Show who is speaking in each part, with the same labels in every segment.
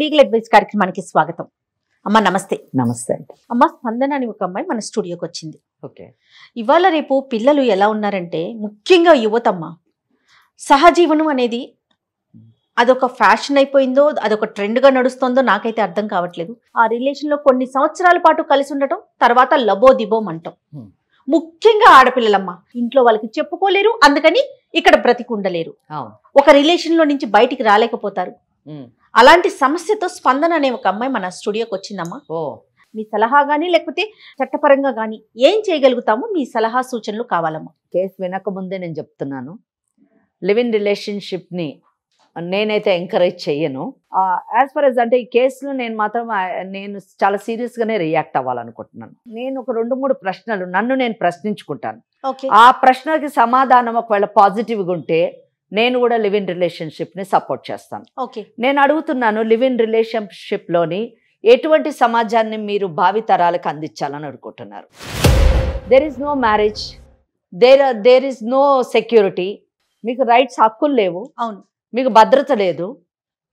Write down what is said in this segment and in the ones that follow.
Speaker 1: Legal advice కార్యక్రమానికి స్వాగతం అమ్మ నమస్తే నమస్తే అమ్మ స్పందన అని ఒక అమ్మాయి మన స్టూడియోకి వచ్చింది ఓకే ఇవాళ రేపు పిల్లలు ఎలా ఉన్నారంటే ముఖ్యంగా యువతమ్మ సహజీవనం అనేది అదొక ఫ్యాషన్ అయిపోయిందో అదొక ట్రెండ్గా నడుస్తుందో నాకైతే అర్థం కావట్లేదు ఆ రిలేషన్లో కొన్ని సంవత్సరాల పాటు కలిసి ఉండటం తర్వాత లబో దిబోం అంటాం ముఖ్యంగా ఆడపిల్లలమ్మ ఇంట్లో వాళ్ళకి చెప్పుకోలేరు అందుకని ఇక్కడ బ్రతికుండలేరు ఒక రిలేషన్లో నుంచి బయటికి రాలేకపోతారు అలాంటి సమస్యతో స్పందన అనే ఒక అమ్మాయి మన స్టూడియోకి వచ్చిందమ్మా ఓ మీ సలహా కానీ లేకపోతే చట్టపరంగా కానీ ఏం చేయగలుగుతామో మీ సలహా సూచనలు కావాలమ్మా కేసు వినకముందే నేను చెప్తున్నాను లివ్ ఇన్ రిలేషన్షిప్ని నేనైతే ఎంకరేజ్
Speaker 2: చెయ్యను యాజ్ ఫర్ ఎస్ అంటే ఈ కేసులో నేను మాత్రం నేను చాలా సీరియస్గానే రియాక్ట్ అవ్వాలనుకుంటున్నాను నేను ఒక రెండు మూడు ప్రశ్నలు నన్ను నేను ప్రశ్నించుకుంటాను ఆ ప్రశ్నలకి సమాధానం ఒకవేళ పాజిటివ్గా ఉంటే నేను కూడా లివ్ ఇన్ రిలేషన్షిప్ని సపోర్ట్ చేస్తాను ఓకే నేను అడుగుతున్నాను లివ్ ఇన్ రిలేషన్షిప్లోని ఎటువంటి సమాజాన్ని మీరు భావితరాలకు అందించాలని అనుకుంటున్నారు there is no marriage there there is no security మీకు రైట్స్ హక్కులు లేవు అవును మీకు భద్రత లేదు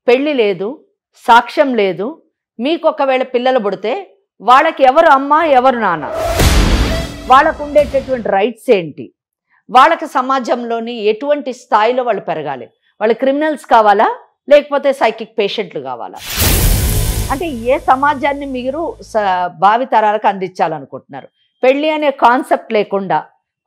Speaker 2: పెళ్ళి లేదు సాక్ష్యం లేదు మీకు ఒకవేళ పిల్లలు పుడితే వాళ్ళకి ఎవరు అమ్మ ఎవరు నాన్న వాళ్ళకు ఉండేటటువంటి రైట్స్ ఏంటి వాళ్ళకి సమాజంలోని ఎటువంటి స్థాయిలో వాళ్ళు పెరగాలి వాళ్ళు క్రిమినల్స్ కావాలా లేకపోతే సైకిక్ పేషెంట్లు కావాలా అంటే ఏ సమాజాన్ని మీరు భావితరాలకు అందించాలనుకుంటున్నారు పెళ్ళి అనే కాన్సెప్ట్ లేకుండా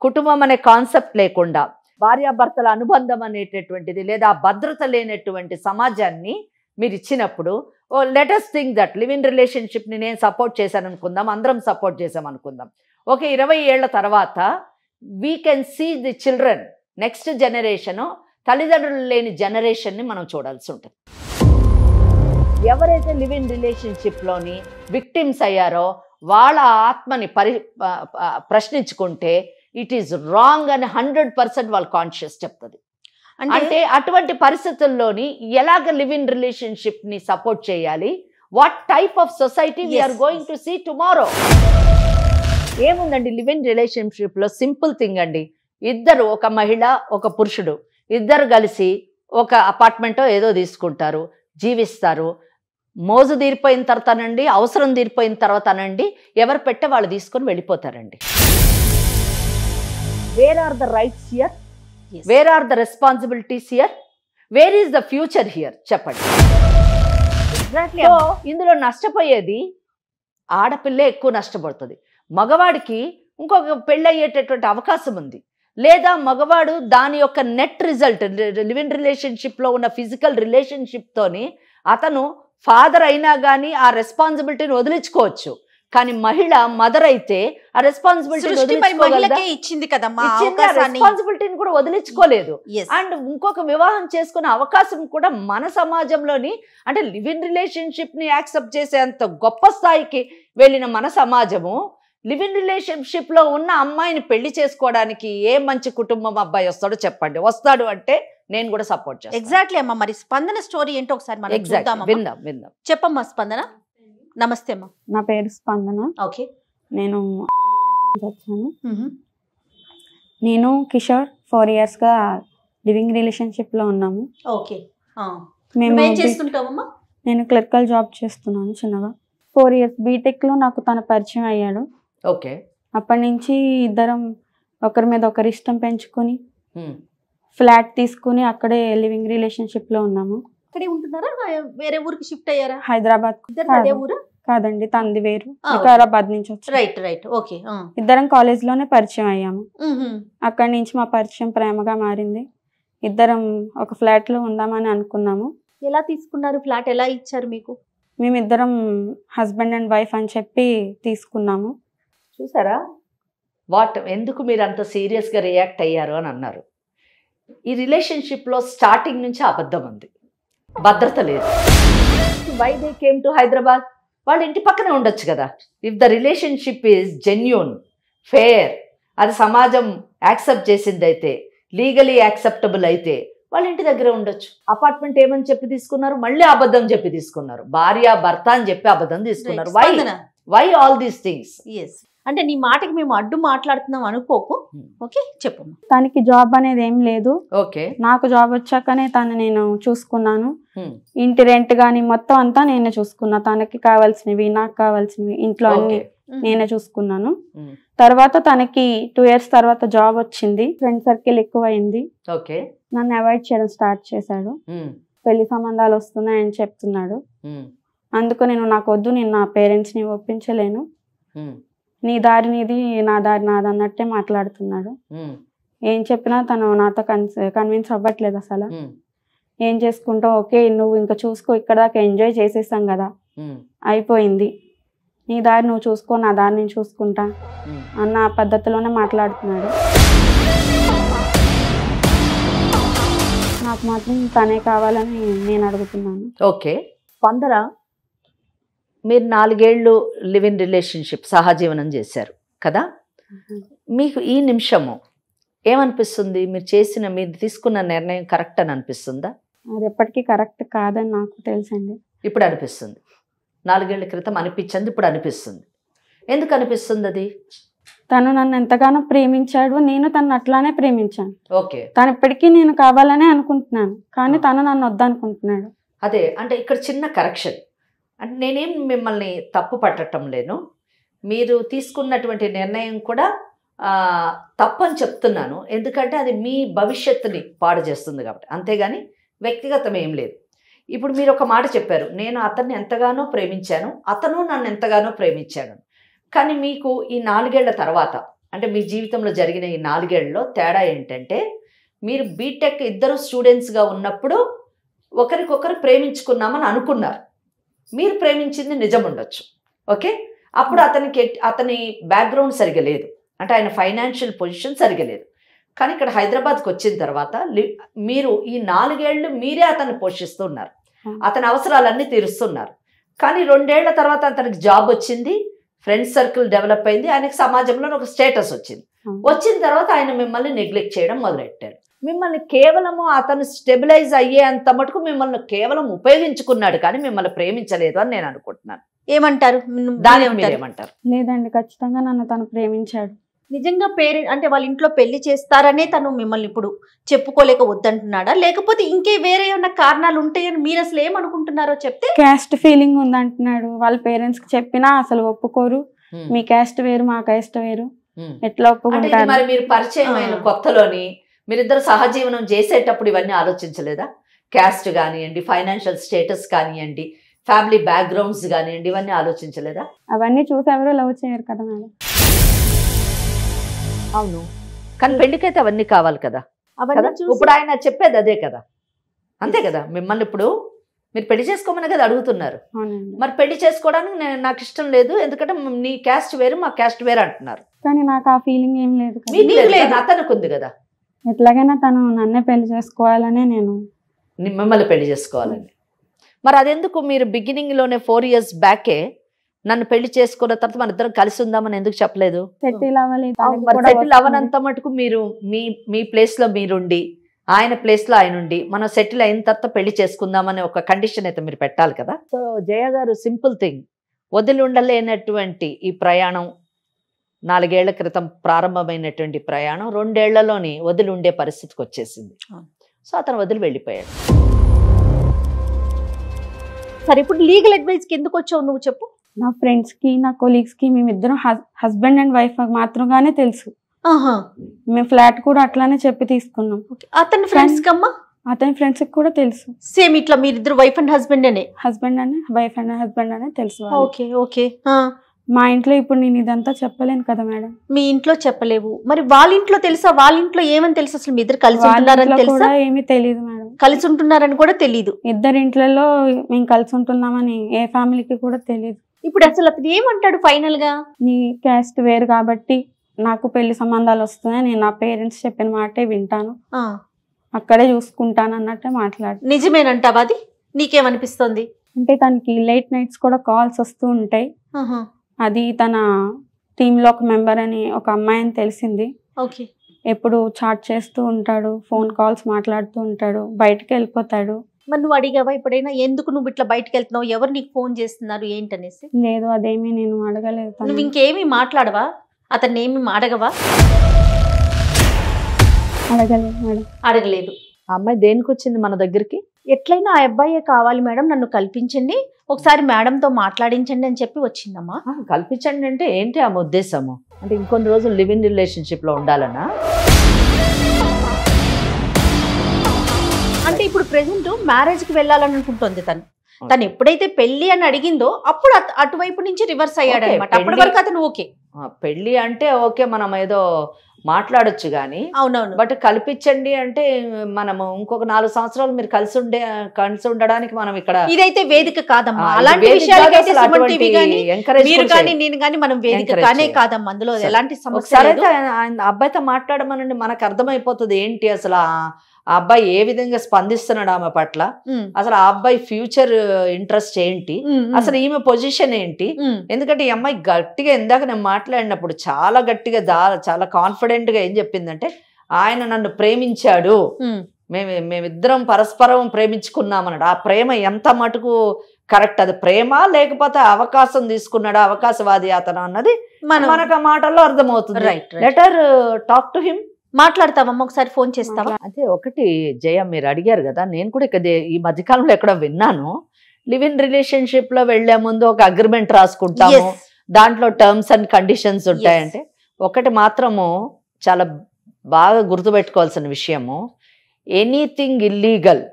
Speaker 2: కుటుంబం అనే కాన్సెప్ట్ లేకుండా భార్యాభర్తల అనుబంధం అనేటటువంటిది లేదా భద్రత లేనటువంటి సమాజాన్ని మీరు ఇచ్చినప్పుడు oh let's thing that live in రిలేషన్షిప్ని నేను సపోర్ట్ చేశాను అనుకుందాం అందరం సపోర్ట్ చేసాం అనుకుందాం ఒక ఇరవై ఏళ్ళ తర్వాత we can see the children next generation తల్లిదండ్రులు లేని జనరేషన్ని మనం చూడాల్సి ఉంటుంది ఎవరైతే లివ్ ఇన్ రిలేషన్షిప్లోని విక్టిమ్స్ అయ్యారో వాళ్ళ ఆత్మని పరి ప్రశ్నించుకుంటే ఇట్ ఈజ్ రాంగ్ అని హండ్రెడ్ పర్సెంట్ వాళ్ళ కాన్షియస్ చెప్తుంది అంటే అటువంటి పరిస్థితుల్లోని ఎలాగ లివ్ ఇన్ రిలేషన్షిప్ని సపోర్ట్ చేయాలి what type of society we are going to see tomorrow ఏముందండి లివ్ ఇన్ రిలేషన్షిప్లో సింపుల్ థింగ్ అండి ఇద్దరు ఒక మహిళ ఒక పురుషుడు ఇద్దరు కలిసి ఒక అపార్ట్మెంటో ఏదో తీసుకుంటారు జీవిస్తారు మోజు తీరిపోయిన తర్వాతనండి అవసరం తీరిపోయిన తర్వాతనండి ఎవరు పెట్టే వాళ్ళు తీసుకొని వెళ్ళిపోతారండి where are the rights here where are the responsibilities here where is the future here చెప్పండి ఇందులో నష్టపోయేది ఆడపిల్లే ఎక్కువ నష్టపడుతుంది మగవాడికి ఇంకొక పెళ్ళయ్యేటటువంటి అవకాశం ఉంది లేదా మగవాడు దాని యొక్క నెట్ రిజల్ట్ లివింగ్ రిలేషన్షిప్లో ఉన్న ఫిజికల్ రిలేషన్షిప్తోని అతను ఫాదర్ అయినా కానీ ఆ రెస్పాన్సిబిలిటీని వదిలించుకోవచ్చు కానీ మహిళ మదర్ అయితే ఆ రెస్పాన్సిబిలిటీ ఇచ్చింది రెస్పాన్సిబిలిటీని కూడా వదిలించుకోలేదు అండ్ ఇంకొక వివాహం చేసుకునే అవకాశం కూడా మన సమాజంలోని అంటే లివింగ్ రిలేషన్షిప్ ని యాక్సెప్ట్ చేసేంత గొప్ప స్థాయికి వెళ్ళిన మన సమాజము లివ్ ఇన్ రిలేషన్షిప్లో ఉన్న అమ్మాయిని పెళ్లి చేసుకోవడానికి ఏ మంచి కుటుంబం అబ్బాయి వస్తాడో చెప్పండి వస్తాడు అంటే నేను కూడా సపోర్ట్ చేస్తాను
Speaker 1: ఎగ్జాక్ట్లీ అమ్మా మరి స్పందన స్టోరీ ఏంటో ఒకసారి మనం ఎగ్జాక్ట్ విందాం విందాం చెప్పమ్మా స్పందన నమస్తే అమ్మా
Speaker 3: నా పేరు స్పందన ఓకే నేను వచ్చాను నేను కిషోర్ ఫోర్ ఇయర్స్గా లివింగ్ రిలేషన్షిప్లో ఉన్నాము
Speaker 1: ఓకే మేము చేస్తుంటామమ్మా
Speaker 3: నేను క్లర్కల్ జాబ్ చేస్తున్నాను చిన్నగా ఫోర్ ఇయర్స్ బీటెక్లో నాకు తన పరిచయం అయ్యాడు ఓకే అప్పటి నుంచి ఇద్దరం ఒకరి మీద ఒకరి ఇష్టం పెంచుకొని ఫ్లాట్ తీసుకుని అక్కడే లివింగ్ రిలేషన్షిప్ లో ఉన్నాము వేరే ఊరికి షిఫ్ట్ అయ్యారా హైదరాబాద్ కాదండి తంది వేరు వికారాబాద్ నుంచి వచ్చి రైట్ రైట్ ఓకే ఇద్దరం కాలేజ్ లోనే పరిచయం అయ్యాము అక్కడి నుంచి మా పరిచయం ప్రేమగా మారింది ఇద్దరం ఒక ఫ్లాట్ లో ఉందామని అనుకున్నాము
Speaker 1: ఎలా తీసుకున్నారు ఫ్లాట్ ఎలా ఇచ్చారు మీకు
Speaker 3: మేమిద్దరం హస్బెండ్ అండ్ వైఫ్ అని చెప్పి తీసుకున్నాము
Speaker 2: చూసారా వాట్ ఎందుకు మీరు అంత సీరియస్గా రియాక్ట్ అయ్యారు అని అన్నారు ఈ రిలేషన్షిప్లో స్టార్టింగ్ నుంచి అబద్ధం ఉంది భద్రత లేదు why they came to Hyderabad వాళ్ళ ఇంటి పక్కనే ఉండొచ్చు కదా if the relationship is genuine fair అది సమాజం యాక్సెప్ట్ చేసిందైతే లీగలీ యాక్సెప్టబుల్ అయితే వాళ్ళ ఇంటి దగ్గర ఉండొచ్చు అపార్ట్మెంట్ ఏమని చెప్పి తీసుకున్నారు మళ్ళీ అబద్ధం చెప్పి తీసుకున్నారు భార్య భర్త అని చెప్పి అబద్ధం తీసుకున్నారు why why all these
Speaker 1: things అంటే నీ మాటకి మేము అడ్డు మాట్లాడుతున్నాం అనుకోకు hmm. ఓకే చెప్పు
Speaker 3: తనకి జాబ్ అనేది ఏం లేదు ఓకే నాకు జాబ్ వచ్చాకనే తను నేను చూసుకున్నాను hmm. ఇంటి రెంట్ గానీ మొత్తం అంతా నేనే చూసుకున్నా తనకి కావాల్సినవి నాకు కావాల్సినవి ఇంట్లో అన్ని hmm. నేనే చూసుకున్నాను తర్వాత తనకి టూ ఇయర్స్ తర్వాత జాబ్ వచ్చింది ఫ్రెండ్ సర్కిల్ ఎక్కువ అయింది నన్ను అవాయిడ్ చేయడం స్టార్ట్ చేశాడు పెళ్లి సంబంధాలు వస్తున్నాయని చెప్తున్నాడు అందుకు నేను నాకు వద్దు నేను నా పేరెంట్స్ ని ఒప్పించలేను నీ దారి నీది నా దారి నాది అన్నట్టే మాట్లాడుతున్నాడు ఏం చెప్పినా తను నాతో కన్విన్స్ అవ్వట్లేదు అసలు ఏం చేసుకుంటావు ఓకే నువ్వు ఇంకా చూసుకో ఇక్కడ దాకా ఎంజాయ్ చేసేసాం కదా అయిపోయింది నీ దారి నువ్వు చూసుకో నా దారి నేను చూసుకుంటా అన్న పద్ధతిలోనే మాట్లాడుతున్నాడు నాకు మాత్రం తనే కావాలని నేను అడుగుతున్నాను ఓకే స్పందన మీరు
Speaker 2: నాలుగేళ్ళు లివ్ ఇన్ రిలేషన్షిప్ సహజీవనం చేశారు కదా మీకు ఈ నిమిషము ఏమనిపిస్తుంది మీరు చేసిన మీరు తీసుకున్న నిర్ణయం కరెక్ట్ అని అనిపిస్తుందా
Speaker 3: అది ఎప్పటికీ కరెక్ట్ కాదని నాకు తెలుసండి ఇప్పుడు
Speaker 2: అనిపిస్తుంది నాలుగేళ్ల క్రితం అనిపించింది ఇప్పుడు అనిపిస్తుంది
Speaker 3: ఎందుకు అనిపిస్తుంది అది తను నన్ను ఎంతగానో ప్రేమించాడు నేను తను అట్లానే ప్రేమించాను ఓకే తను ఇప్పటికీ నేను కావాలనే అనుకుంటున్నాను కానీ తను నన్ను వద్దనుకుంటున్నాడు అదే
Speaker 2: అంటే ఇక్కడ చిన్న కరెక్షన్ అంటే నేనేం మిమ్మల్ని తప్పు పట్టడం లేను మీరు తీసుకున్నటువంటి నిర్ణయం కూడా తప్పని చెప్తున్నాను ఎందుకంటే అది మీ భవిష్యత్తుని పాడు చేస్తుంది కాబట్టి అంతేగాని వ్యక్తిగతం ఏం లేదు ఇప్పుడు మీరు ఒక మాట చెప్పారు నేను అతన్ని ఎంతగానో ప్రేమించాను అతను నన్ను ఎంతగానో ప్రేమించాను కానీ మీకు ఈ నాలుగేళ్ల తర్వాత అంటే మీ జీవితంలో జరిగిన ఈ నాలుగేళ్లలో తేడా ఏంటంటే మీరు బీటెక్ ఇద్దరు స్టూడెంట్స్గా ఉన్నప్పుడు ఒకరికొకరు ప్రేమించుకున్నామని అనుకున్నారు మీరు ప్రేమించింది నిజం ఉండొచ్చు ఓకే అప్పుడు అతనికి అతని బ్యాక్గ్రౌండ్ సరిగా లేదు అంటే ఆయన ఫైనాన్షియల్ పొజిషన్ సరిగా లేదు కానీ ఇక్కడ హైదరాబాద్కి వచ్చిన తర్వాత మీరు ఈ నాలుగేళ్లు మీరే అతన్ని పోషిస్తున్నారు hmm. అతని అవసరాలన్నీ తీరుస్తున్నారు కానీ రెండేళ్ల తర్వాత అతనికి జాబ్ వచ్చింది ఫ్రెండ్ సర్కిల్ డెవలప్ అయింది ఆయనకి సమాజంలో ఒక స్టేటస్ వచ్చింది hmm. వచ్చిన తర్వాత ఆయన మిమ్మల్ని నెగ్లెక్ట్ చేయడం మొదలెట్టారు మిమ్మల్ని కేవలము అతను స్టెబిలైజ్ అయ్యే అంత మటుకు మిమ్మల్ని కేవలం ఉపయోగించుకున్నాడు కానీ మిమ్మల్ని ప్రేమించలేదు అని నేను అనుకుంటున్నాను ఏమంటారు ఏమంటారు
Speaker 1: లేదండి ఖచ్చితంగా నన్ను తను ప్రేమించాడు నిజంగా పేరెంట్ అంటే వాళ్ళ ఇంట్లో పెళ్లి చేస్తారనే తను మిమ్మల్ని ఇప్పుడు చెప్పుకోలేక వద్దంటున్నాడా లేకపోతే ఇంకే వేరే ఏమైనా కారణాలు ఉంటాయని మీరు అసలు ఏమనుకుంటున్నారో చెప్తే క్యాస్ట్
Speaker 3: ఫీలింగ్ ఉందంటున్నాడు వాళ్ళ పేరెంట్స్ కి చెప్పినా అసలు ఒప్పుకోరు మీ క్యాస్ట్ వేరు మా క్యాస్ట్ వేరు ఎట్లా ఒప్పుకుంటారు మరి మీరు
Speaker 1: పరిచయం కొత్తలోని
Speaker 2: మీరిద్దరు సహజీవనం చేసేటప్పుడు ఇవన్నీ ఆలోచించలేదా క్యాస్ట్ కానివ్వండి ఫైనాన్షియల్ స్టేటస్ కానివ్వండి ఫ్యామిలీ బ్యాక్గ్రౌండ్స్ కానివ్వండి ఇవన్నీ ఆలోచించలేదా
Speaker 3: అవన్నీ చూసి లవ్
Speaker 2: చేయరు కదా మేడం అవును కానీ పెళ్లికైతే అవన్నీ కావాలి కదా ఇప్పుడు ఆయన చెప్పేది అదే కదా అంతే కదా మిమ్మల్ని ఇప్పుడు మీరు పెళ్లి చేసుకోమని కదా అడుగుతున్నారు మరి పెళ్లి చేసుకోవడానికి నేను నాకు ఇష్టం లేదు ఎందుకంటే నీ క్యాస్ట్ వేరు మా క్యాస్ట్ వేరు అంటున్నారు
Speaker 3: కానీ నాకు ఆ ఫీలింగ్ ఏం లేదు
Speaker 2: అతనికి ఉంది కదా
Speaker 3: ఎట్లాగైనా తను నన్నే పెళ్లి చేసుకోవాలనే నేను
Speaker 2: మిమ్మల్ని పెళ్లి చేసుకోవాలని మరి అదెందుకు మీరు బిగినింగ్లోనే ఫోర్ ఇయర్స్ బ్యాకే నన్ను పెళ్లి చేసుకున్న తర్వాత మన ఇద్దరం కలిసి ఉందామని ఎందుకు చెప్పలేదు
Speaker 3: సెటిల్ మరి సెటిల్ అవ్వనంత
Speaker 2: మటుకు మీరు మీ మీ ప్లేస్లో మీరుండి ఆయన ప్లేస్లో ఆయన ఉండి మనం సెటిల్ అయిన తర్వాత పెళ్లి చేసుకుందామనే ఒక కండిషన్ అయితే మీరు పెట్టాలి కదా సో జయ గారు సింపుల్ థింగ్ వదిలి ఉండలేనటువంటి ఈ ప్రయాణం నాలుగేళ్ల క్రితం ప్రారంభమైనటువంటి ప్రయాణం రెండేళ్లలోనే వదిలి ఉండే పరిస్థితికి వచ్చేసింది సో అతను వదిలి వెళ్ళిపోయాడు
Speaker 3: సరే ఇప్పుడు లీగల్ కి ఎందుకు వచ్చావు నువ్వు చెప్పు నా ఫ్రెండ్స్ కి నా కొలీగ్స్ కి మేమిద్దరం హస్బెండ్ అండ్ వైఫ్ మాత్రంగానే తెలుసు మేము ఫ్లాట్ కూడా అట్లానే చెప్పి తీసుకున్నాం అతని ఫ్రెండ్స్ కమ్మా అతని ఫ్రెండ్స్ కూడా తెలుసు సేమ్ ఇట్లా మీరిద్దరు వైఫ్ అండ్ హస్బెండ్ అనే హస్బెండ్ అనే వైఫ్ అండ్ హస్బెండ్ అనే తెలుసు ఓకే ఓకే మా ఇంట్లో ఇప్పుడు నేను ఇదంతా చెప్పలేను కదా మేడం మీ ఇంట్లో చెప్పలేవు మరి వాళ్ళ ఇంట్లో తెలుసా వాళ్ళ ఇంట్లో ఏమని తెలుసు
Speaker 1: అసలు మీ ఇద్దరు కలిసి ఉంటున్నారని తెలుసా
Speaker 3: ఏమీ తెలియదు మేడం కలిసి ఉంటున్నారని కూడా తెలియదు ఇద్దరి ఇంట్లలో మేము కలిసి ఉంటున్నామని ఏ ఫ్యామిలీకి కూడా తెలియదు ఇప్పుడు అసలు అతను ఏమంటాడు ఫైనల్ గా నీ క్యాస్ట్ వేరు కాబట్టి నాకు పెళ్లి సంబంధాలు వస్తున్నాయి నేను నా పేరెంట్స్ చెప్పిన మాటే వింటాను అక్కడే చూసుకుంటాను అన్నట్టే మాట్లాడు నిజమేనంటావా అది
Speaker 1: నీకేమనిపిస్తుంది
Speaker 3: అంటే తనకి లేట్ నైట్స్ కూడా కాల్స్ వస్తూ ఉంటాయి అది తన టీంలో ఒక మెంబర్ అని ఒక అమ్మాయి అని తెలిసింది ఓకే ఎప్పుడు చాట్ చేస్తూ ఉంటాడు ఫోన్ కాల్స్ మాట్లాడుతూ ఉంటాడు బయటకు వెళ్ళిపోతాడు
Speaker 1: మరి నువ్వు అడిగావా ఎప్పుడైనా ఎందుకు నువ్వు ఇట్లా బయటకు వెళ్తున్నావు ఎవరు నీకు ఫోన్ చేస్తున్నారు ఏంటనేసి
Speaker 3: లేదు అదేమి నేను అడగలేదు నువ్వు
Speaker 1: ఇంకేమి మాట్లాడవా అతన్ని ఏమి అడగవా అడగలేదు మేడం అడగలేదు ఆ అమ్మాయి దేనికి వచ్చింది మన దగ్గరికి ఎట్లయినా ఆ అబ్బాయే కావాలి మేడం నన్ను కల్పించండి ఒకసారి మేడంతో మాట్లాడించండి అని చెప్పి వచ్చిందమ్మా కల్పించండి అంటే ఏంటి ఆమె ఉద్దేశము అంటే ఇంకొన్ని రోజులు లివ్ ఇన్ రిలేషన్షిప్లో ఉండాలనా అంటే ఇప్పుడు ప్రెసెంట్ మ్యారేజ్కి వెళ్ళాలని అనుకుంటుంది తను తను ఎప్పుడైతే పెళ్లి అని అడిగిందో అప్పుడు అటువైపు నుంచి రివర్స్ అయ్యాడు అనమాట అప్పటి వరకు అతను ఓకే
Speaker 2: పెళ్లి అంటే ఓకే మనం ఏదో మాట్లాడొచ్చు కానీ అవునవును బట్ కల్పించండి అంటే మనము ఇంకొక నాలుగు సంవత్సరాలు మీరు కలిసి ఉండే కలిసి ఉండడానికి మనం ఇక్కడ ఇదైతే వేదిక
Speaker 1: కాదమ్మా అలాంటి విషయాలు కానీ నేను కానీ మనం కాదమ్మా అందులో ఎలాంటి సమస్య అబ్బాయితో మాట్లాడమనండి మనకు అర్థమైపోతుంది
Speaker 2: ఏంటి అసలు ఆ అబ్బాయి ఏ విధంగా స్పందిస్తున్నాడు ఆమె పట్ల అసలు ఆ అబ్బాయి ఫ్యూచర్ ఇంట్రెస్ట్ uh, ఏంటి అసలు ఈమె పొజిషన్ ఏంటి ఎందుకంటే ఈ అమ్మాయి గట్టిగా ఇందాక నేను మాట్లాడినప్పుడు చాలా గట్టిగా చాలా కాన్ఫిడెంట్ గా ఏం చెప్పిందంటే ఆయన నన్ను ప్రేమించాడు మేము మేమిద్దరం పరస్పరం ప్రేమించుకున్నామన్నాడు ఆ ప్రేమ ఎంత మటుకు కరెక్ట్ అది ప్రేమ లేకపోతే అవకాశం తీసుకున్నాడు అవకాశవాది అతను అన్నది మనకు ఆ మాటల్లో అర్థమవుతుంది లెటర్ టాక్ టు హిమ్ మాట్లాడతావమ్మా ఒకసారి ఫోన్ చేస్తావా అదే ఒకటి జయ మీరు అడిగారు కదా నేను కూడా ఇక్కడ ఈ మధ్యకాలంలో ఎక్కడ విన్నాను లివ్ ఇన్ రిలేషన్షిప్ లో వెళ్లే ముందు ఒక అగ్రిమెంట్ రాసుకుంటాము దాంట్లో టర్మ్స్ అండ్ కండిషన్స్ ఉంటాయంటే ఒకటి మాత్రము చాలా బాగా గుర్తుపెట్టుకోవాల్సిన విషయము ఎనీథింగ్ ఇల్లీగల్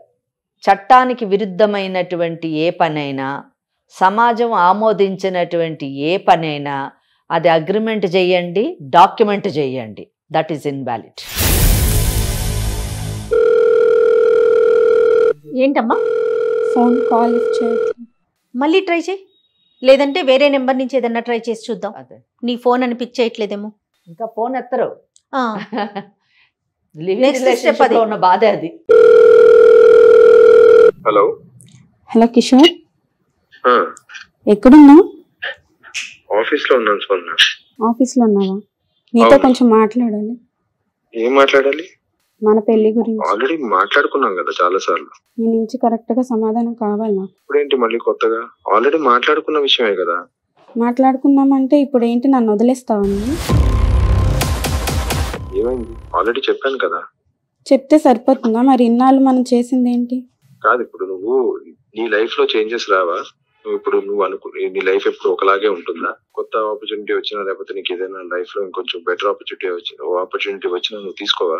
Speaker 2: చట్టానికి విరుద్ధమైనటువంటి ఏ పనైనా సమాజం ఆమోదించినటువంటి ఏ పనైనా అది అగ్రిమెంట్ చేయండి డాక్యుమెంట్ చేయండి దట్ ఈస్ ఇన్వాలిడ్
Speaker 1: ఏంటమ్మా ఫోన్ కాల్ మళ్ళీ ట్రై చేయి లేదంటే వేరే నెంబర్ నుంచి ఏదన్నా ట్రై చేసి చూద్దాం అదే నీ ఫోన్ అని పిక్ చేయట్లేదేమో ఇంకా ఫోన్ ఎత్తరు ఉన్న బాధ అది హలో హలో
Speaker 3: కిషోర్ ఎక్కడున్నావు
Speaker 4: ఆఫీస్ లో ఉన్నాను ఆఫీస్
Speaker 3: ఆఫీస్లో ఉన్నావా నీతో కొంచెం మాట్లాడాలి
Speaker 4: ఏం మాట్లాడాలి
Speaker 3: మన పెళ్లి గురించి ఆల్రెడీ
Speaker 4: మాట్లాడుకున్నాం కదా చాలా సార్లు
Speaker 3: నీ నుంచి కరెక్ట్ గా సమాధానం కావాలి నాకు
Speaker 4: ఇప్పుడేంటి మళ్ళీ కొత్తగా ఆల్రెడీ మాట్లాడుకున్న విషయమే కదా
Speaker 3: అంటే ఇప్పుడు ఏంటి నన్ను వదిలేస్తావని
Speaker 4: ఏమైంది ఆల్రెడీ చెప్పాను కదా
Speaker 3: చెప్తే సరిపోతుందా మరి ఇన్నాళ్ళు మనం చేసింది ఏంటి
Speaker 4: కాదు ఇప్పుడు నువ్వు నీ లైఫ్ లో చేంజెస్ రావా నువ్వు ఇప్పుడు నువ్వు అనుకు నీ లైఫ్ ఎప్పుడు ఒకలాగే ఉంటుందా కొత్త ఆపర్చునిటీ వచ్చినా లేకపోతే నీకు ఏదైనా లైఫ్ లో ఇంకొంచెం బెటర్ ఆపర్చునిటీ వచ్చిన ఆపర్చునిటీ వచ్చినా నువ్వు తీసుకోవా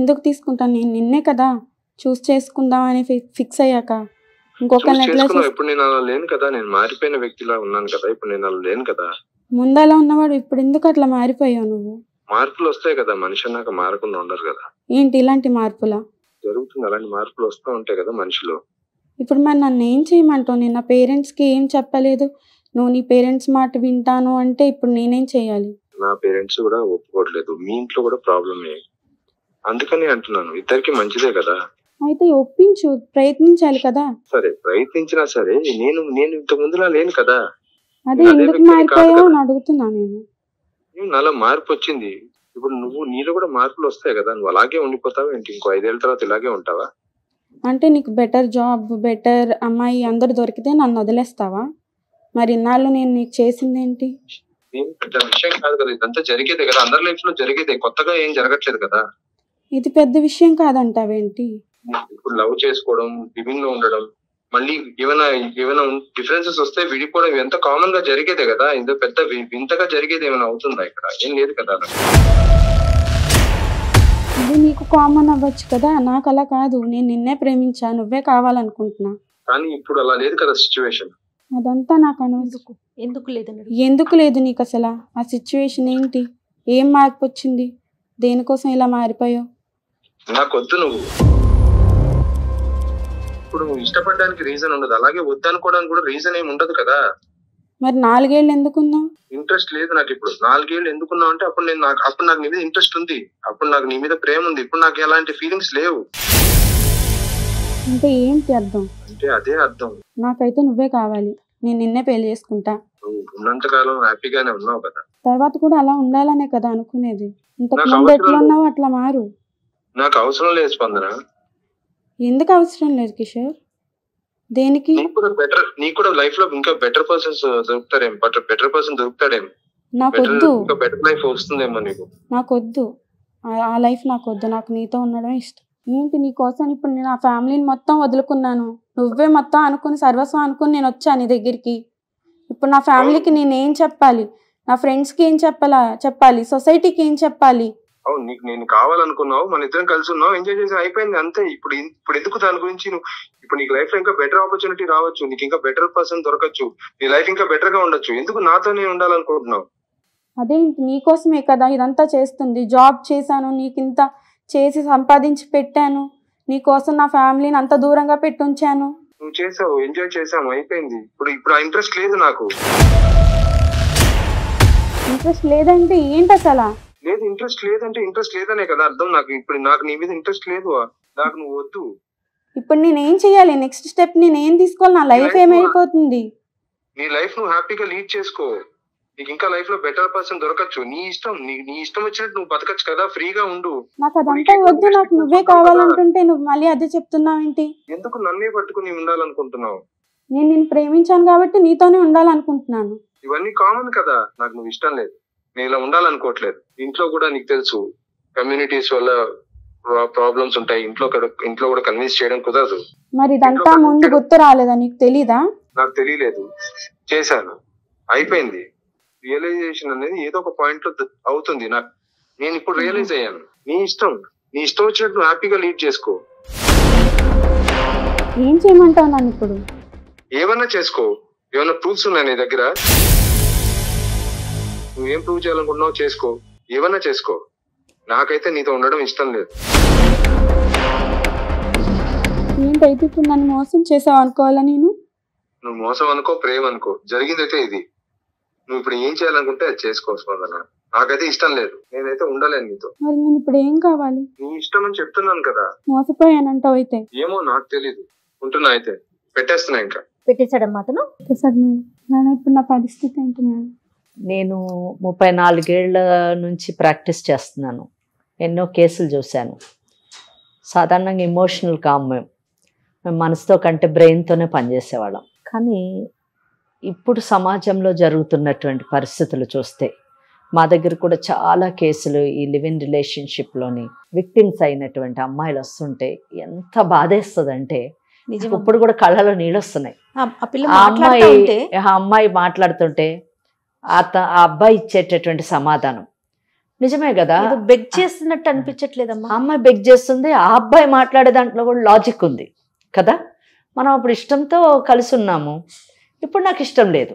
Speaker 3: ఎందుకు తీసుకుంటాను నేను నిన్నే కదా చూస్ చేసుకుందాం అని ఫిక్స్ అయ్యాక ఇంకొక ఇప్పుడు
Speaker 4: నేను అలా లేను కదా నేను మారిపోయిన వ్యక్తిలా ఉన్నాను కదా ఇప్పుడు నేను అలా లేను కదా
Speaker 3: ముందలా ఉన్నవాడు ఇప్పుడు ఎందుకు అట్లా మారిపోయావు నువ్వు
Speaker 4: మార్పులు వస్తాయి కదా మనిషి అన్నాక మారకుండా ఉండరు కదా
Speaker 3: ఏంటి ఇలాంటి మార్పులా
Speaker 4: జరుగుతుంది అలాంటి మార్పులు వస్తూ ఉంటాయి కదా మనిషిలో
Speaker 3: ఇప్పుడు మరి నన్ను ఏం చేయమంటావు నేను నా పేరెంట్స్కి ఏం చెప్పలేదు నువ్వు నీ పేరెంట్స్ మాట వింటాను అంటే ఇప్పుడు నేనేం చేయాలి
Speaker 4: నా పేరెంట్స్ కూడా ఒప్పుకోవట్లేదు మీ ఇంట్లో కూడా ప్రాబ్లం అందుకని అంటున్నాను ఇద్దరికి మంచిదే కదా
Speaker 3: అయితే ఒప్పించు ప్రయత్నించాలి కదా
Speaker 4: సరే ప్రయత్నించినా సరే నేను నేను ఇంత ముందులా లేను కదా
Speaker 3: అదే ఎందుకు మారిపోయావు అని అడుగుతున్నా నేను
Speaker 4: నాలో మార్పు వచ్చింది ఇప్పుడు నువ్వు నీలో కూడా మార్పులు వస్తాయి కదా నువ్వు అలాగే ఉండిపోతావు ఏంటి ఇంకో ఐదేళ్ళ తర్వాత ఇలాగే ఉంటావా
Speaker 3: అంటే నీకు బెటర్ జాబ్ బెటర్ అమ్మాయి అందరు దొరికితే నన్ను వదిలేస్తావా మరి ఇన్నాళ్ళు నేను నీకు చేసింది ఏంటి
Speaker 4: పెద్ద విషయం కాదు కదా ఇదంతా జరిగేదే కదా అందరి లైఫ్ లో జరిగేదే కొత్తగా ఏం జరగట్లేదు కదా
Speaker 3: ఇది పెద్ద విషయం కాదంటావేంటి
Speaker 4: ఇప్పుడు లవ్ చేసుకోవడం లివింగ్ లో ఉండడం మళ్ళీ ఏమైనా ఏమైనా డిఫరెన్సెస్ వస్తే విడిపోవడం ఎంత కామన్ గా జరిగేదే కదా ఇందులో పెద్ద వింతగా జరిగేది ఏమైనా అవుతుందా ఇక్కడ ఏం లేదు కదా
Speaker 3: నీకు కామన్ అవ్వచ్చు కదా నాకు అలా కాదు నేను నిన్నే ప్రేమించా నువ్వే కావాలనుకుంటున్నా
Speaker 4: కానీ ఇప్పుడు అలా లేదు కదా సిచ్యువేషన్
Speaker 3: అదంతా నాకు అనవసరం ఎందుకు లేదు ఎందుకు లేదు నీకు అసలు ఆ సిచ్యువేషన్ ఏంటి ఏం మార్పు వచ్చింది దేనికోసం ఇలా మారిపోయావు
Speaker 4: నాకు వద్దు నువ్వు ఇప్పుడు నువ్వు ఇష్టపడడానికి రీజన్ ఉండదు అలాగే వద్దనుకోవడానికి కూడా రీజన్ ఏమి ఉండదు కదా
Speaker 3: మరి నాలుగేళ్ళు ఎందుకున్నా
Speaker 4: ఇంట్రెస్ట్ లేదు నాకు ఇప్పుడు నాలుగేళ్ళు ఎందుకున్నా అంటే అప్పుడు నేను నాకు అప్పుడు నాకు నీ మీద ఇంట్రెస్ట్ ఉంది అప్పుడు నాకు నీ మీద ప్రేమ ఉంది ఇప్పుడు నాకు ఎలాంటి ఫీలింగ్స్ లేవు
Speaker 3: అంటే ఏంటి అర్థం
Speaker 4: అంటే అదే అర్థం
Speaker 3: నాకైతే నువ్వే కావాలి నేను నిన్నే పెళ్లి చేసుకుంటా
Speaker 4: ఉన్నంత కాలం హ్యాపీగానే ఉన్నావు కదా
Speaker 3: తర్వాత కూడా అలా ఉండాలనే కదా అనుకునేది ఇంతకు ముందు ఎట్లా ఉన్నావు అట్లా మారు
Speaker 4: నాకు అవసరం లేదు స్పందన
Speaker 3: ఎందుకు అవసరం లేదు కిషోర్ దేనికి నీకు
Speaker 4: కూడా బెటర్ లైఫ్ లో ఇంకా బెటర్ పర్సన్స్ దొరుకుతారేం బెటర్ బెటర్ పర్సన్ దొరుకుతాడేం
Speaker 3: నాకొద్దు ఇంకా
Speaker 4: బెటర్ లైఫ్ వస్తుందేమో నీకు
Speaker 3: నాకొద్దు ఆ లైఫ్ వద్దు నాకు నీతో ఉండడం ఇష్టం ఏంటి నీ కోసం ఇప్పుడు నేను ఆ ఫ్యామిలీని మొత్తం వదులుకున్నాను నువ్వే మొత్తం అనుకుని సర్వస్వం అనుకుని నేను వచ్చాను నీ దగ్గరికి ఇప్పుడు నా ఫ్యామిలీకి నేను ఏం చెప్పాలి నా ఫ్రెండ్స్కి ఏం చెప్పాలా చెప్పాలి సొసైటీకి ఏం చెప్పాలి
Speaker 4: అవును నీకు నేను కావాలనుకున్నావు మన ఇద్దరం కలిసి ఉన్నావు ఎంజాయ్ చేసి అయిపోయింది అంతే ఇప్పుడు ఇప్పుడు ఎందుకు దాని గురించి నువ్వు ఇప్పుడు నీకు లైఫ్ లో ఇంకా బెటర్ ఆపర్చునిటీ రావచ్చు నీకు ఇంకా బెటర్ పర్సన్ దొరకచ్చు నీ లైఫ్ ఇంకా బెటర్ గా ఉండొచ్చు ఎందుకు నాతోనే ఉండాలనుకుంటున్నావు
Speaker 3: అదే నీకోసమే కదా ఇదంతా చేస్తుంది జాబ్ చేశాను నీకు ఇంత చేసి సంపాదించి పెట్టాను నీకోసం నా ఫ్యామిలీని అంత దూరంగా పెట్టుంచాను
Speaker 4: నువ్వు చేసావు ఎంజాయ్ చేసాము అయిపోయింది ఇప్పుడు ఇప్పుడు ఆ ఇంట్రెస్ట్ లేదు నాకు
Speaker 3: ఇంట్రెస్ట్ లేదంటే ఏంటి అసలు
Speaker 4: లేదు ఇంట్రెస్ట్ లేదంటే ఇంట్రెస్ట్ లేదనే కదా అర్థం నాకు ఇప్పుడు నాకు నీ మీద ఇంట్రెస్ట్ లేదు నాకు నువ్వు వద్దు
Speaker 3: ఇప్పుడు నేను ఏం చేయాలి నెక్స్ట్ స్టెప్ నేను ఏం తీసుకోవాలి నా లైఫ్ ఏమైపోతుంది
Speaker 4: నీ లైఫ్ నువ్వు హ్యాపీగా లీడ్ చేసుకో నీకు ఇంకా లైఫ్ లో బెటర్ పర్సన్ దొరకచ్చు నీ ఇష్టం నీ ఇష్టం వచ్చినట్టు నువ్వు బతకచ్చు కదా ఫ్రీగా ఉండు
Speaker 3: నాకు అదంతా వద్దు నాకు నువ్వే కావాలంటుంటే నువ్వు మళ్ళీ అదే చెప్తున్నావు ఏంటి
Speaker 4: ఎందుకు నన్నే పట్టుకుని ఉండాలనుకుంటున్నావు
Speaker 3: నేను నేను ప్రేమించాను కాబట్టి నీతోనే ఉండాలనుకుంటున్నాను
Speaker 4: ఇవన్నీ కామన్ కదా నాకు నువ్వు ఇష్టం లేదు నేను ఇలా ఉండాలనుకోవట్లేదు ఇంట్లో కూడా నీకు తెలుసు కమ్యూనిటీస్ వల్ల ప్రాబ్లమ్స్ ఉంటాయి ఇంట్లో ఇంట్లో కూడా కన్విన్స్ చేయడం కుదరదు
Speaker 3: మరి ఇదంతా ముందు గుర్తు రాలేదా నీకు తెలీదా
Speaker 4: నాకు తెలియలేదు చేశాను అయిపోయింది రియలైజేషన్ అనేది ఏదో ఒక పాయింట్ లో అవుతుంది నాకు నేను ఇప్పుడు రియలైజ్ అయ్యాను నీ ఇష్టం నీ ఇష్టం వచ్చినట్టు హ్యాపీగా లీడ్ చేసుకో
Speaker 3: ఏం చేయమంటావు నన్ను ఇప్పుడు
Speaker 4: ఏమన్నా చేసుకో ఏమైనా ప్రూఫ్స్ ఉన్నాయి నీ దగ్గర నువ్వేం ప్రూవ్ చేయాలనుకుంటున్నావు చేసుకో ఏమన్నా చేసుకో నాకైతే నీతో ఉండడం ఇష్టం లేదు
Speaker 3: ఏంటైతే ఇప్పుడు నన్ను మోసం చేసావు అనుకోవాలా నేను
Speaker 4: నువ్వు మోసం అనుకో ప్రేమ అనుకో జరిగిందైతే ఇది నువ్వు ఇప్పుడు ఏం చేయాలనుకుంటే అది చేసుకో స్పందన నాకైతే ఇష్టం లేదు నేనైతే ఉండలేను నీతో మరి నేను ఇప్పుడు ఏం కావాలి నీ ఇష్టం అని చెప్తున్నాను కదా
Speaker 3: మోసపోయానంటావు అయితే
Speaker 4: ఏమో నాకు తెలీదు ఉంటున్నా అయితే పెట్టేస్తున్నా ఇంకా
Speaker 3: పెట్టేశాడమ్మా అతను పెట్టేశాడు ఇప్పుడు నా పరిస్థితి ఏంటి మేడం నేను
Speaker 2: ముప్పై నాలుగేళ్ల నుంచి ప్రాక్టీస్ చేస్తున్నాను ఎన్నో కేసులు చూశాను సాధారణంగా ఇమోషనల్ కామ్ మేము మేము మనసుతో కంటే బ్రెయిన్తోనే పనిచేసేవాళ్ళం కానీ ఇప్పుడు సమాజంలో జరుగుతున్నటువంటి పరిస్థితులు చూస్తే మా దగ్గర కూడా చాలా కేసులు ఈ లివ్ ఇన్ రిలేషన్షిప్లోని విక్టిమ్స్ అయినటువంటి అమ్మాయిలు వస్తుంటే ఎంత బాధేస్తుందంటే ఇప్పుడు కూడా కళ్ళలో నీళ్ళు వస్తున్నాయి
Speaker 1: ఆ
Speaker 2: అమ్మాయి మాట్లాడుతుంటే అత ఆ అబ్బాయి ఇచ్చేటటువంటి సమాధానం నిజమే కదా
Speaker 1: బెగ్ చేస్తున్నట్టు అనిపించట్లేదమ్మా అమ్మాయి బెగ్
Speaker 2: చేస్తుంది ఆ అబ్బాయి మాట్లాడే దాంట్లో కూడా లాజిక్ ఉంది కదా మనం అప్పుడు ఇష్టంతో కలిసి ఉన్నాము ఇప్పుడు నాకు ఇష్టం లేదు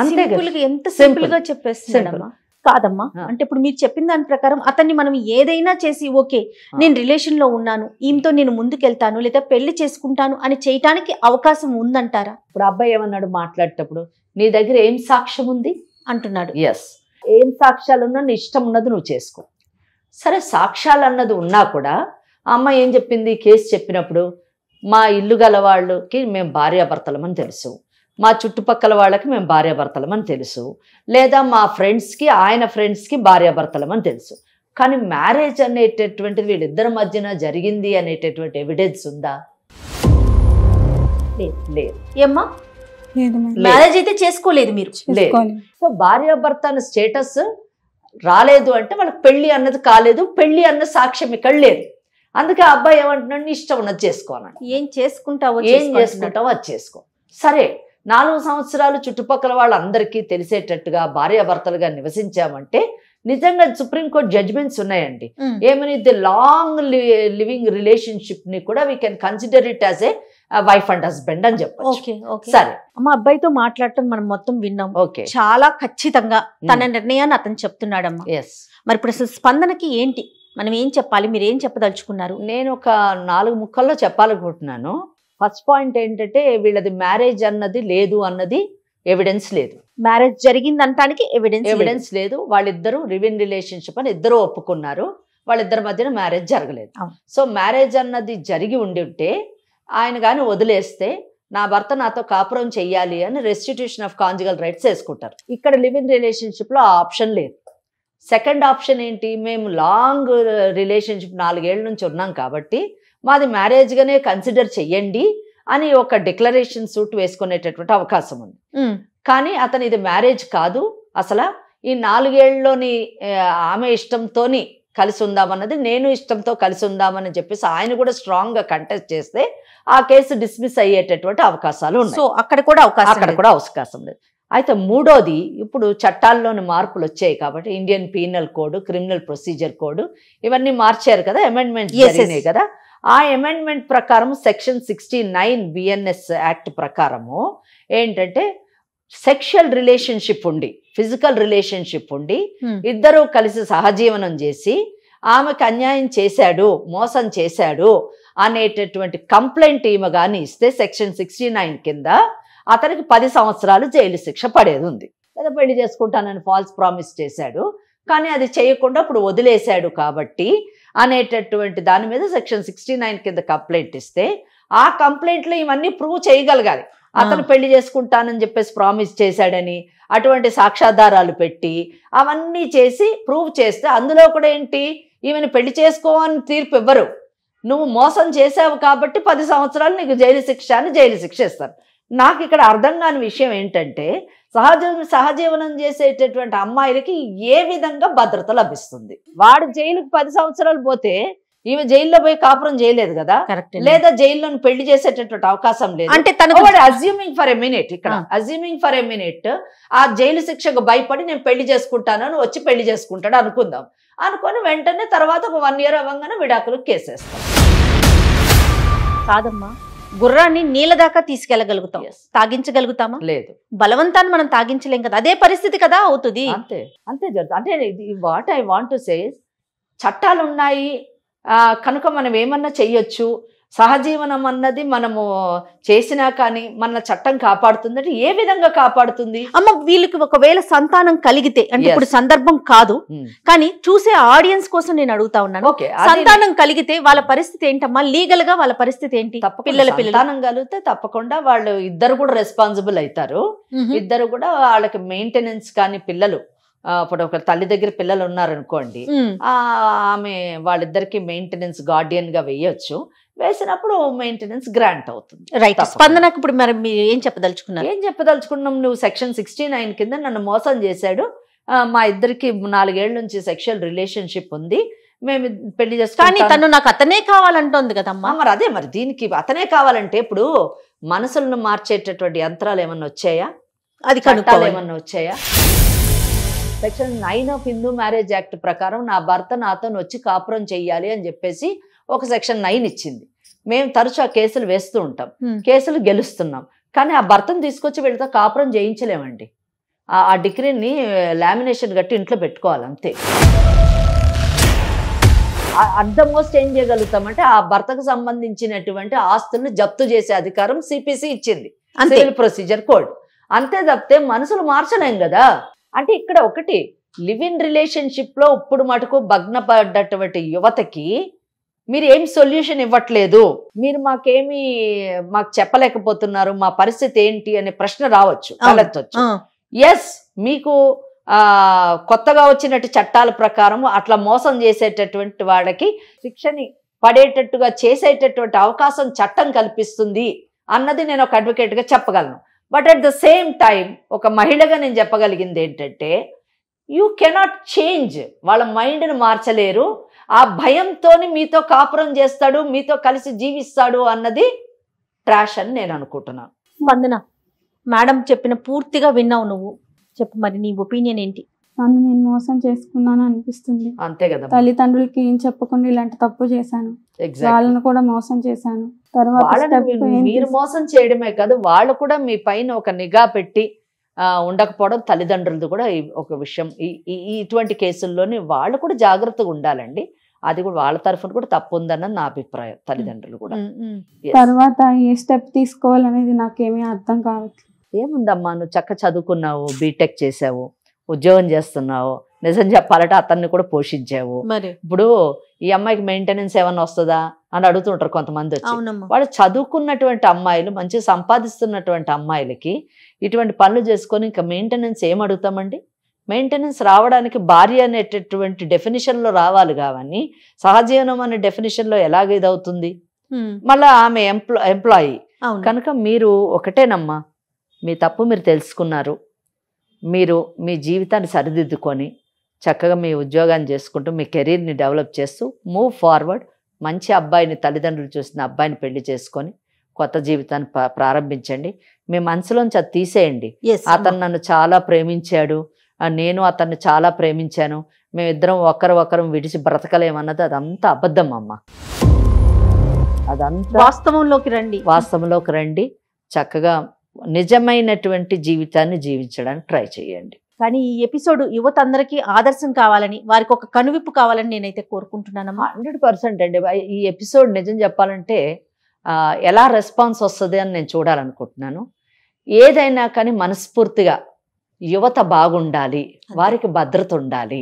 Speaker 1: అంతే ఎంత సింపుల్ గా చెప్పేస్తున్నాడమ్మా కాదమ్మా అంటే ఇప్పుడు మీరు చెప్పిన దాని ప్రకారం అతన్ని మనం ఏదైనా చేసి ఓకే నేను రిలేషన్ లో ఉన్నాను ఈమెతో నేను ముందుకెళ్తాను లేదా పెళ్లి చేసుకుంటాను అని చేయటానికి అవకాశం ఉందంటారా ఇప్పుడు అబ్బాయి ఏమన్నాడు మాట్లాడేటప్పుడు నీ దగ్గర ఏం సాక్ష్యం ఉంది అంటున్నాడు
Speaker 4: ఎస్
Speaker 2: ఏం సాక్ష్యాలు ఉన్నా నీ ఇష్టం ఉన్నది నువ్వు చేసుకో సరే సాక్ష్యాలు అన్నది ఉన్నా కూడా అమ్మ ఏం చెప్పింది కేసు చెప్పినప్పుడు మా ఇల్లు గల వాళ్ళకి మేము భార్యాభర్తలమని తెలుసు మా చుట్టుపక్కల వాళ్ళకి మేము భార్యాభర్తలమని తెలుసు లేదా మా ఫ్రెండ్స్కి ఆయన ఫ్రెండ్స్కి భార్యాభర్తలమని తెలుసు కానీ మ్యారేజ్ అనేటటువంటిది వీళ్ళిద్దరి మధ్యన జరిగింది అనేటటువంటి ఎవిడెన్స్ ఉందా లేదు లేదు ఏమ్మా మ్యారేజ్ అయితే చేసుకోలేదు మీరు సో భార్యాభర్త అన్న స్టేటస్ రాలేదు అంటే వాళ్ళకి పెళ్లి అన్నది కాలేదు పెళ్లి అన్న సాక్ష్యం ఇక్కడ లేదు అందుకే ఆ అబ్బాయి ఏమంటున్నాడు ఇష్టం ఉన్నది చేసుకోనండి
Speaker 1: ఏం చేసుకుంటావో ఏం చేసుకుంటావో
Speaker 2: అది చేసుకో సరే నాలుగు సంవత్సరాలు చుట్టుపక్కల వాళ్ళందరికీ తెలిసేటట్టుగా భార్యాభర్తలుగా నివసించామంటే నిజంగా సుప్రీంకోర్టు జడ్జ్మెంట్స్ ఉన్నాయండి ఏమని ది లాంగ్ లివింగ్ రిలేషన్షిప్ ని కూడా we can consider it as a wife and husband అని చెప్పచ్చు
Speaker 1: సరే మా అబ్బాయితో మాట్లాడటం మనం మొత్తం విన్నాం చాలా ఖచ్చితంగా తన నిర్ణయాన్ని అతను చెప్తున్నాడమ్మా మరి ఇప్పుడు స్పందనకి ఏంటి మనం ఏం చెప్పాలి మీరు ఏం చెప్పదలుచుకున్నారు నేను ఒక నాలుగు ముక్కల్లో చెప్పాలనుకుంటున్నాను ఫస్ట్ పాయింట్ ఏంటంటే వీళ్ళది మ్యారేజ్
Speaker 2: అన్నది లేదు అన్నది ఎవిడెన్స్ లేదు మ్యారేజ్ జరిగిందనటానికి ఎవిడెన్స్ ఎవిడెన్స్ లేదు వాళ్ళిద్దరూ రివిన్ రిలేషన్షిప్ అని ఇద్దరు ఒప్పుకున్నారు వాళ్ళిద్దరి మధ్యన మ్యారేజ్ జరగలేదు సో మ్యారేజ్ అన్నది జరిగి ఉండి ఉంటే ఆయన కానీ వదిలేస్తే నా భర్త నాతో కాపురం చెయ్యాలి అని రెస్టిట్యూషన్ ఆఫ్ కాంజుగల్ రైట్స్ వేసుకుంటారు ఇక్కడ లివ్ ఇన్ రిలేషన్షిప్లో ఆ ఆప్షన్ లేదు సెకండ్ ఆప్షన్ ఏంటి మేము లాంగ్ రిలేషన్షిప్ నాలుగేళ్ల నుంచి ఉన్నాం కాబట్టి మాది మ్యారేజ్గానే కన్సిడర్ చెయ్యండి అని ఒక డిక్లరేషన్ సూట్ వేసుకునేటటువంటి అవకాశం ఉంది కానీ అతను ఇది మ్యారేజ్ కాదు అసలు ఈ నాలుగేళ్లలోని ఆమె ఇష్టంతోని కలిసి ఉందామన్నది నేను ఇష్టంతో కలిసి ఉందామని చెప్పేసి ఆయన కూడా స్ట్రాంగ్గా కంటెస్ట్ చేస్తే ఆ కేసు డిస్మిస్ అయ్యేటటువంటి అవకాశాలు ఉన్నాయి సో అక్కడ కూడా అవకాశం అక్కడ కూడా అవకాశం లేదు అయితే మూడోది ఇప్పుడు చట్టాల్లోని మార్పులు వచ్చాయి కాబట్టి Indian penal code criminal procedure code ఇవన్నీ మార్చారు కదా అమెండ్మెంట్ జరిగినాయి కదా ఆ అమెండ్మెంట్ ప్రకారం section sixty nine BNS act ప్రకారము ఏంటంటే సెక్షువల్ రిలేషన్షిప్ ఉండి ఫిజికల్ రిలేషన్షిప్ ఉండి hmm. ఇద్దరూ కలిసి సహజీవనం చేసి ఆమెకు అన్యాయం చేశాడు మోసం చేశాడు అనేటటువంటి కంప్లైంట్ ఈమె కానీ ఇస్తే సెక్షన్ సిక్స్టీ నైన్ కింద అతనికి పది సంవత్సరాలు జైలు శిక్ష పడేది ఉంది లేదా పెళ్లి చేసుకుంటానని ఫాల్స్ ప్రామిస్ చేశాడు కానీ అది చేయకుండా ఇప్పుడు వదిలేశాడు కాబట్టి అనేటటువంటి దాని మీద సెక్షన్ సిక్స్టీ నైన్ కింద కంప్లైంట్ ఇస్తే ఆ కంప్లైంట్లో ఇవన్నీ ప్రూవ్ చేయగలగాలి అతను పెళ్లి చేసుకుంటానని చెప్పేసి ప్రామిస్ చేశాడని అటువంటి సాక్ష్యాధారాలు పెట్టి అవన్నీ చేసి ప్రూవ్ చేస్తే అందులో కూడా ఏంటి ఈమెను పెళ్లి చేసుకోవని తీర్పు ఇవ్వరు నువ్వు మోసం చేసావు కాబట్టి పది సంవత్సరాలు నీకు జైలు శిక్ష అని జైలు శిక్ష ఇస్తారు నాకు ఇక్కడ అర్థం కాని విషయం ఏంటంటే సహజ సహజీవనం చేసేటటువంటి అమ్మాయిలకి ఏ విధంగా భద్రత లభిస్తుంది వాడు జైలుకి పది సంవత్సరాలు పోతే ఈమె జైల్లో పోయి కాపురం చేయలేదు కదా లేదా జైల్లో పెళ్లి చేసేటటువంటి అవకాశం లేదు అంటే తను అజ్యూమింగ్ ఫర్ ఎ మినిట్ ఇక్కడ అజ్యూమింగ్ ఫర్ ఎ మినిట్ ఆ జైలు శిక్షకు భయపడి నేను పెళ్లి చేసుకుంటానని వచ్చి పెళ్లి చేసుకుంటాడు అనుకుందాం అనుకొని వెంటనే తర్వాత ఒక వన్ ఇయర్ అవ్వగానే విడాకులు కేసేస్తాం
Speaker 1: కాదమ్మా గుర్రాన్ని నీళ్ళ దాకా తీసుకెళ్లగలుగుతాం తాగించగలుగుతామా లేదు బలవంతాన్ని మనం తాగించలేం కదా అదే పరిస్థితి కదా అవుతుంది అంతే అంతే జరుగుతుంది అంటే what I want to say చట్టాలు ఉన్నాయి కనుక మనం
Speaker 2: ఏమన్నా చెయ్యొచ్చు సహజీవనం అన్నది మనము చేసినా కానీ మన చట్టం
Speaker 1: కాపాడుతుంది అంటే ఏ విధంగా కాపాడుతుంది అమ్మ వీళ్ళకి ఒకవేళ సంతానం కలిగితే అంటే ఇప్పుడు సందర్భం కాదు hmm. కానీ చూసే ఆడియన్స్ కోసం నేను అడుగుతా ఉన్నాను సంతానం కలిగితే వాళ్ళ పరిస్థితి ఏంటమ్మా లీగల్ గా వాళ్ళ పరిస్థితి ఏంటి పిల్లల సంతానం
Speaker 2: కలిగితే తప్పకుండా వాళ్ళు ఇద్దరు కూడా రెస్పాన్సిబుల్ అవుతారు ఇద్దరు కూడా వాళ్ళకి మెయింటెనెన్స్ కానీ పిల్లలు ఇప్పుడు ఒక తల్లి దగ్గర పిల్లలు ఉన్నారనుకోండి ఆమె వాళ్ళిద్దరికి మెయింటెనెన్స్ గార్డియన్ గా వేయొచ్చు వేసినప్పుడు మెయింటెనెన్స్ గ్రాంట్ అవుతుంది
Speaker 1: రైట్ స్పందనకు ఇప్పుడు మరి మీరు ఏం
Speaker 2: చెప్పదలుచుకున్నారు ఏం చెప్పదలుచుకున్నాం నువ్వు సెక్షన్ సిక్స్టీ నైన్ కింద నన్ను మోసం చేశాడు మా ఇద్దరికి నాలుగేళ్ల నుంచి సెక్షువల్ రిలేషన్షిప్ ఉంది మేము పెళ్లి కానీ తను నాకు అతనే కావాలంటుంది కదమ్మా మరి అదే మరి దీనికి అతనే కావాలంటే ఇప్పుడు మనసులను మార్చేటటువంటి యంత్రాలు ఏమన్నా వచ్చాయా అది కట్టాలు ఏమన్నా వచ్చాయా section nine of Hindu marriage act ప్రకారం నా భర్త నాతో వచ్చి కాపురం చేయాలి అని చెప్పేసి ఒక సెక్షన్ నైన్ ఇచ్చింది మేము తరచు ఆ కేసులు వేస్తూ ఉంటాం hmm. కేసులు గెలుస్తున్నాం కానీ ఆ భర్తను తీసుకొచ్చి వీళ్ళతో కాపురం చేయించలేమండి ఆ డిగ్రీని లామినేషన్ కట్టి ఇంట్లో పెట్టుకోవాలి అంతే అర్థం మోస్ట్ ఏం చేయగలుగుతామంటే ఆ భర్తకు సంబంధించినటువంటి ఆస్తులను జప్తు చేసే అధికారం సిపిసి ఇచ్చింది సివిల్ ప్రొసీజర్ కోడ్ అంతే తప్పితే మనసులు మార్చలేం కదా అంటే ఇక్కడ ఒకటి లివ్ ఇన్ రిలేషన్షిప్లో ఇప్పుడు మటుకు భగ్నపడ్డటువంటి యువతకి మీరు ఏం సొల్యూషన్ ఇవ్వట్లేదు మీరు మాకేమి మాకు చెప్పలేకపోతున్నారు మా పరిస్థితి ఏంటి అనే ప్రశ్న రావచ్చు తలెత్తొచ్చు ఎస్ మీకు కొత్తగా వచ్చినట్టు చట్టాల ప్రకారం అట్లా మోసం చేసేటటువంటి వాళ్ళకి శిక్షని పడేటట్టుగా చేసేటటువంటి అవకాశం చట్టం కల్పిస్తుంది అన్నది నేను ఒక అడ్వకేట్గా చెప్పగలను but at the same time ఒక మహిళగా నేను చెప్పగలిగింది ఏంటంటే యూ కెనాట్ చేంజ్ వాళ్ళ మైండ్ని మార్చలేరు ఆ భయంతోని మీతో కాపురం
Speaker 1: చేస్తాడు మీతో కలిసి జీవిస్తాడు అన్నది ట్రాష్ అని నేను అనుకుంటున్నాను వందన మేడం చెప్పిన పూర్తిగా విన్నావు నువ్వు చెప్పు మరి నీ ఒపీనియన్ ఏంటి
Speaker 3: నన్ను నేను మోసం చేసుకున్నాను అనిపిస్తుంది అంతే కదా తల్లిదండ్రులకి ఏం చెప్పకుండా ఇలాంటి తప్పు చేశాను వాళ్ళను కూడా మోసం చేశాను తర్వాత మీరు
Speaker 2: మోసం చేయడమే కాదు వాళ్ళు కూడా మీ పైన ఒక నిఘా పెట్టి ఉండకపోవడం తల్లిదండ్రులది కూడా ఒక విషయం ఇటువంటి కేసుల్లోని వాళ్ళు కూడా జాగ్రత్తగా ఉండాలండి అది కూడా వాళ్ళ తరఫున కూడా తప్పు ఉందన్న నా అభిప్రాయం తల్లిదండ్రులు కూడా తర్వాత
Speaker 3: ఏ స్టెప్ తీసుకోవాలనేది నాకేమీ అర్థం కావట్లేదు
Speaker 2: ఏముందమ్మా నువ్వు చక్క చదువుకున్నావు బీటెక్ చేసావు ఉద్యోగం చేస్తున్నావు నిజం చెప్పాలంటే అతన్ని కూడా పోషించావు ఇప్పుడు ఈ అమ్మాయికి మెయింటెనెన్స్ ఏమన్నా వస్తుందా అని అడుగుతుంటారు కొంతమంది వచ్చి వాళ్ళు చదువుకున్నటువంటి అమ్మాయిలు మంచి సంపాదిస్తున్నటువంటి అమ్మాయిలకి ఇటువంటి పనులు చేసుకొని ఇంకా మెయింటెనెన్స్ ఏం అడుగుతామండి మెయింటెనెన్స్ రావడానికి భార్య అనేటటువంటి డెఫినేషన్లో రావాలి కావని సహజీవనం అనే డెఫినేషన్లో ఎలాగ ఇదవుతుంది మళ్ళీ ఆమె ఎంప్లా ఎంప్లాయీ కనుక మీరు ఒకటేనమ్మా మీ తప్పు మీరు తెలుసుకున్నారు మీరు మీ జీవితాన్ని సరిదిద్దుకొని చక్కగా మీ ఉద్యోగాన్ని చేసుకుంటూ మీ కెరీర్ని డెవలప్ చేస్తూ మూవ్ ఫార్వర్డ్ మంచి అబ్బాయిని తల్లిదండ్రులు చూసిన అబ్బాయిని పెళ్లి చేసుకొని కొత్త జీవితాన్ని ప్రారంభించండి మీ మనసులోంచి అది తీసేయండి అతను నన్ను చాలా ప్రేమించాడు నేను అతన్ని చాలా ప్రేమించాను మేమిద్దరం ఒకరు ఒకరు విడిచి బ్రతకలేమన్నది అదంతా అబద్ధం అమ్మ అదంతా వాస్తవంలోకి రండి వాస్తవంలోకి రండి చక్కగా నిజమైనటువంటి జీవితాన్ని జీవించడానికి ట్రై చేయండి
Speaker 1: కానీ ఈ ఎపిసోడ్ యువత అందరికీ ఆదర్శం కావాలని వారికి ఒక కనువిప్పు కావాలని నేనైతే కోరుకుంటున్నాను హండ్రెడ్ పర్సెంట్ అండి ఈ
Speaker 2: ఎపిసోడ్ నిజం చెప్పాలంటే ఎలా రెస్పాన్స్ వస్తుంది అని నేను చూడాలనుకుంటున్నాను ఏదైనా కానీ మనస్ఫూర్తిగా యువత బాగుండాలి వారికి భద్రత ఉండాలి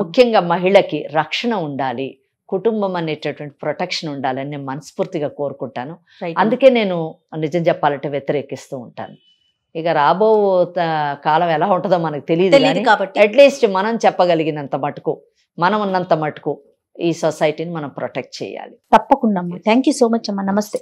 Speaker 2: ముఖ్యంగా మహిళకి రక్షణ ఉండాలి కుటుంబం అనేటటువంటి ప్రొటెక్షన్ ఉండాలని నేను మనస్ఫూర్తిగా కోరుకుంటాను అందుకే నేను నిజం చెప్పాలంటే వ్యతిరేకిస్తూ ఉంటాను ఇక రాబో కాలం ఎలా ఉంటుందో మనకు తెలియదు కాబట్టి అట్లీస్ట్ మనం చెప్పగలిగినంత మటుకు మనం ఉన్నంత మటుకు ఈ సొసైటీని మనం ప్రొటెక్ట్ చేయాలి
Speaker 1: తప్పకుండా థ్యాంక్ సో మచ్ అమ్మ నమస్తే